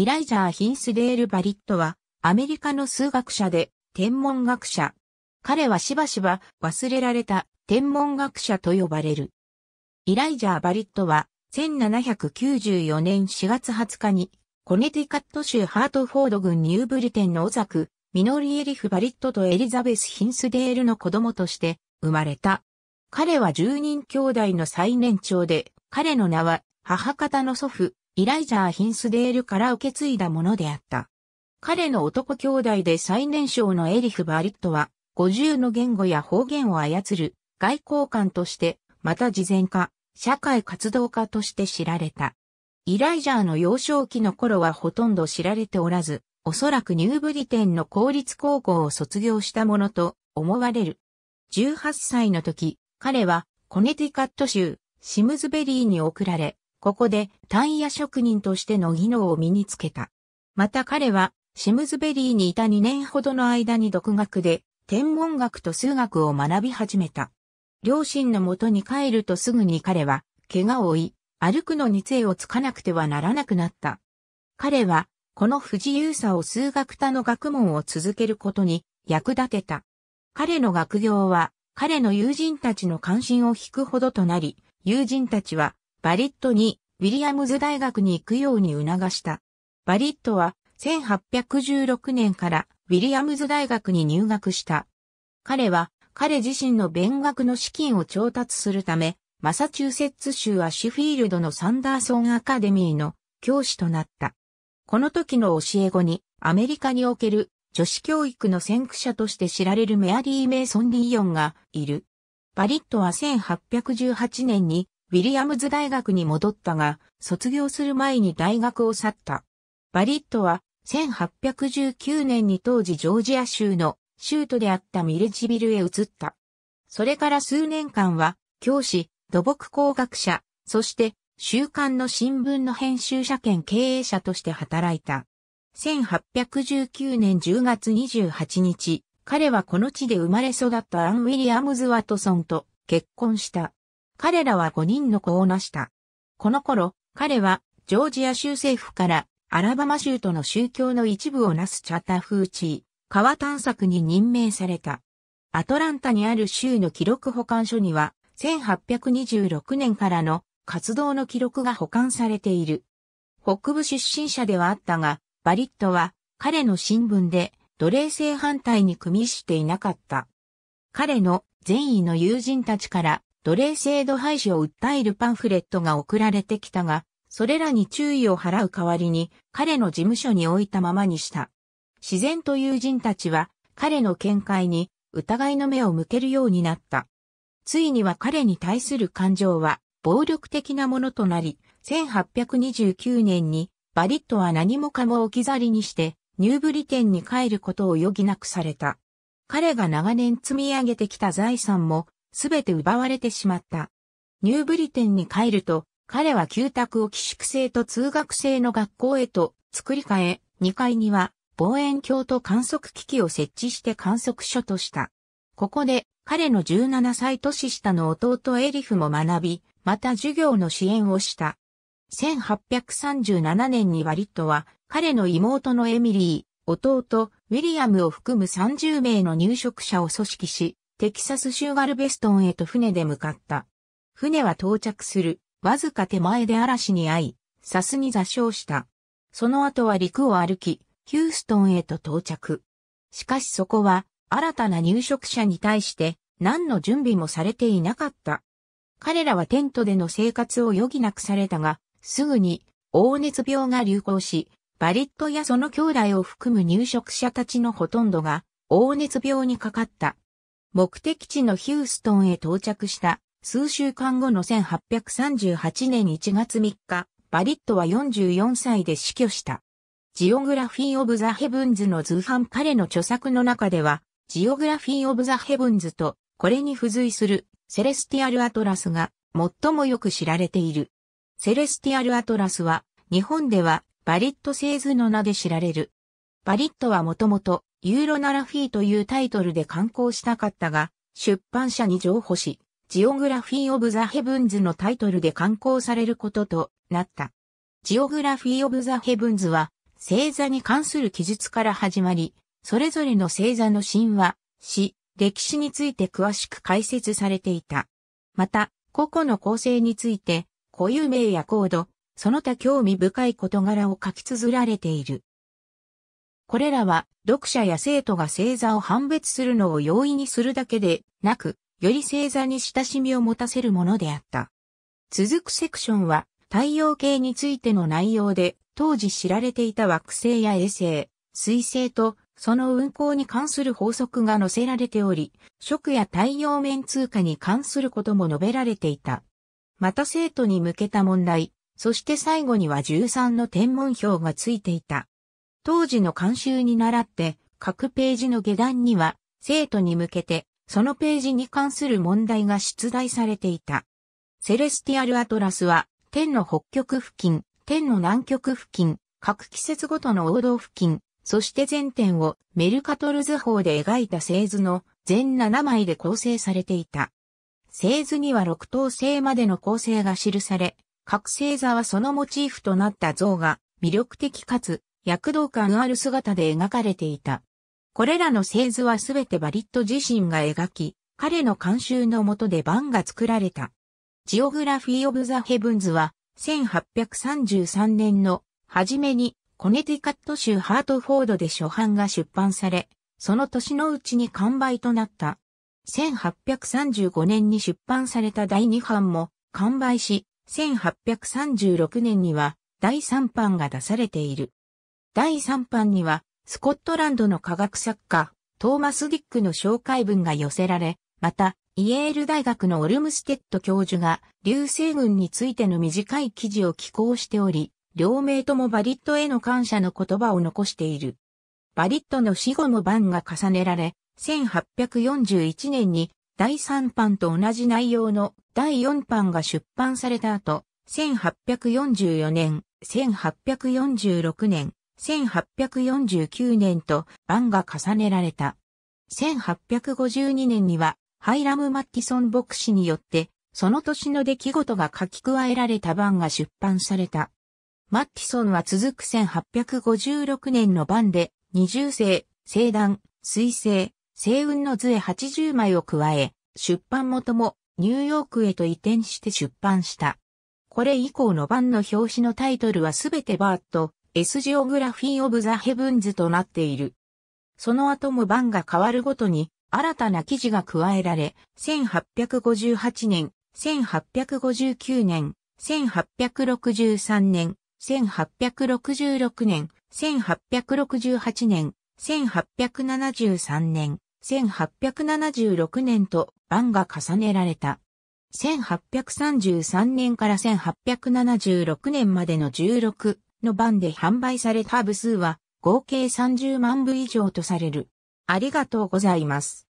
イライザー・ヒンスデール・バリットは、アメリカの数学者で、天文学者。彼はしばしば忘れられた天文学者と呼ばれる。イライザー・バリットは、1794年4月20日に、コネティカット州ハートフォード郡ニューブリテンのザク、ミノリエリフ・バリットとエリザベス・ヒンスデールの子供として生まれた。彼は10人兄弟の最年長で、彼の名は母方の祖父、イライザー・ヒンスデールから受け継いだものであった。彼の男兄弟で最年少のエリフ・バリットは、50の言語や方言を操る外交官として、また事前家、社会活動家として知られた。イライジャーの幼少期の頃はほとんど知られておらず、おそらくニューブリテンの公立高校を卒業したものと思われる。18歳の時、彼はコネティカット州シムズベリーに送られ、ここで単野職人としての技能を身につけた。また彼はシムズベリーにいた2年ほどの間に独学で天文学と数学を学び始めた。両親のもとに帰るとすぐに彼は怪我を負い、歩くのに杖をつかなくてはならなくなった。彼はこの不自由さを数学他の学問を続けることに役立てた。彼の学業は彼の友人たちの関心を引くほどとなり、友人たちはバリットにウィリアムズ大学に行くように促した。バリットは1816年からウィリアムズ大学に入学した。彼は彼自身の勉学の資金を調達するため、マサチューセッツ州アシュフィールドのサンダーソンアカデミーの教師となった。この時の教え子にアメリカにおける女子教育の先駆者として知られるメアリー・メイソン・リーヨンがいる。バリットは1818年にウィリアムズ大学に戻ったが、卒業する前に大学を去った。バリットは、1819年に当時ジョージア州の州都であったミレジビルへ移った。それから数年間は、教師、土木工学者、そして週刊の新聞の編集者兼経営者として働いた。1819年10月28日、彼はこの地で生まれ育ったアン・ウィリアムズ・ワトソンと結婚した。彼らは5人の子を成した。この頃、彼はジョージア州政府からアラバマ州との宗教の一部をなすチャタフーチー、川探索に任命された。アトランタにある州の記録保管所には、1826年からの活動の記録が保管されている。北部出身者ではあったが、バリットは彼の新聞で奴隷制反対に組みしていなかった。彼の善意の友人たちから奴隷制度廃止を訴えるパンフレットが送られてきたが、それらに注意を払う代わりに彼の事務所に置いたままにした。自然と友人たちは彼の見解に疑いの目を向けるようになった。ついには彼に対する感情は暴力的なものとなり、1829年にバリットは何もかも置き去りにしてニューブリテンに帰ることを余儀なくされた。彼が長年積み上げてきた財産もすべて奪われてしまった。ニューブリテンに帰ると、彼は旧宅を寄宿制と通学制の学校へと作り変え、2階には望遠鏡と観測機器を設置して観測所とした。ここで彼の17歳年下の弟エリフも学び、また授業の支援をした。1837年にワリットは彼の妹のエミリー、弟ウィリアムを含む30名の入植者を組織し、テキサス州ガルベストンへと船で向かった。船は到着する、わずか手前で嵐に遭い、サスに座礁した。その後は陸を歩き、ヒューストンへと到着。しかしそこは、新たな入植者に対して、何の準備もされていなかった。彼らはテントでの生活を余儀なくされたが、すぐに、黄熱病が流行し、バリットやその兄弟を含む入植者たちのほとんどが、黄熱病にかかった。目的地のヒューストンへ到着した数週間後の1838年1月3日、バリットは44歳で死去した。ジオグラフィー・オブ・ザ・ヘブンズの図版彼の著作の中では、ジオグラフィー・オブ・ザ・ヘブンズと、これに付随するセレスティアル・アトラスが最もよく知られている。セレスティアル・アトラスは、日本ではバリット製図の名で知られる。バリットはもともとユーロナラフィーというタイトルで刊行したかったが、出版社に譲歩し、ジオグラフィー・オブ・ザ・ヘブンズのタイトルで刊行されることとなった。ジオグラフィー・オブ・ザ・ヘブンズは、星座に関する記述から始まり、それぞれの星座の神話、詩、歴史について詳しく解説されていた。また、個々の構成について、固有名やコード、その他興味深い事柄を書き綴られている。これらは読者や生徒が星座を判別するのを容易にするだけでなく、より星座に親しみを持たせるものであった。続くセクションは太陽系についての内容で、当時知られていた惑星や衛星、水星とその運行に関する法則が載せられており、食や太陽面通貨に関することも述べられていた。また生徒に向けた問題、そして最後には13の天文表がついていた。当時の監修に倣って、各ページの下段には、生徒に向けて、そのページに関する問題が出題されていた。セレスティアルアトラスは、天の北極付近、天の南極付近、各季節ごとの王道付近、そして全点をメルカトル図法で描いた製図の全7枚で構成されていた。製図には6等星までの構成が記され、各星座はそのモチーフとなった像が魅力的かつ躍動感ある姿で描かれていた。これらの製図はすべてバリット自身が描き、彼の監修のもとで版が作られた。ジオグラフィー・オブ・ザ・ヘブンズは、1833年の初めにコネティカット州ハートフォードで初版が出版され、その年のうちに完売となった。1835年に出版された第2版も完売し、1836年には第3版が出されている。第3版には、スコットランドの科学作家、トーマス・ディックの紹介文が寄せられ、また、イエール大学のオルムステッド教授が、流星群についての短い記事を寄稿しており、両名ともバリットへの感謝の言葉を残している。バリットの死後も版が重ねられ、1841年に第3版と同じ内容の第4版が出版された後、1844年、1846年、1849年と番が重ねられた。1852年にはハイラム・マッティソン牧師によって、その年の出来事が書き加えられた版が出版された。マッティソンは続く1856年の版で、二重星、星団、水星、星雲の図へ80枚を加え、出版元もニューヨークへと移転して出版した。これ以降の版の表紙のタイトルはすべてバーッと S ジオグラフィー・オブ・ザ・ヘブンズとなっている。その後も番が変わるごとに新たな記事が加えられ、1858年、1859年、1863年、1866年、1868年、1873年、1876年と番が重ねられた。1833年から1876年までの16の版で販売された部数は合計30万部以上とされる。ありがとうございます。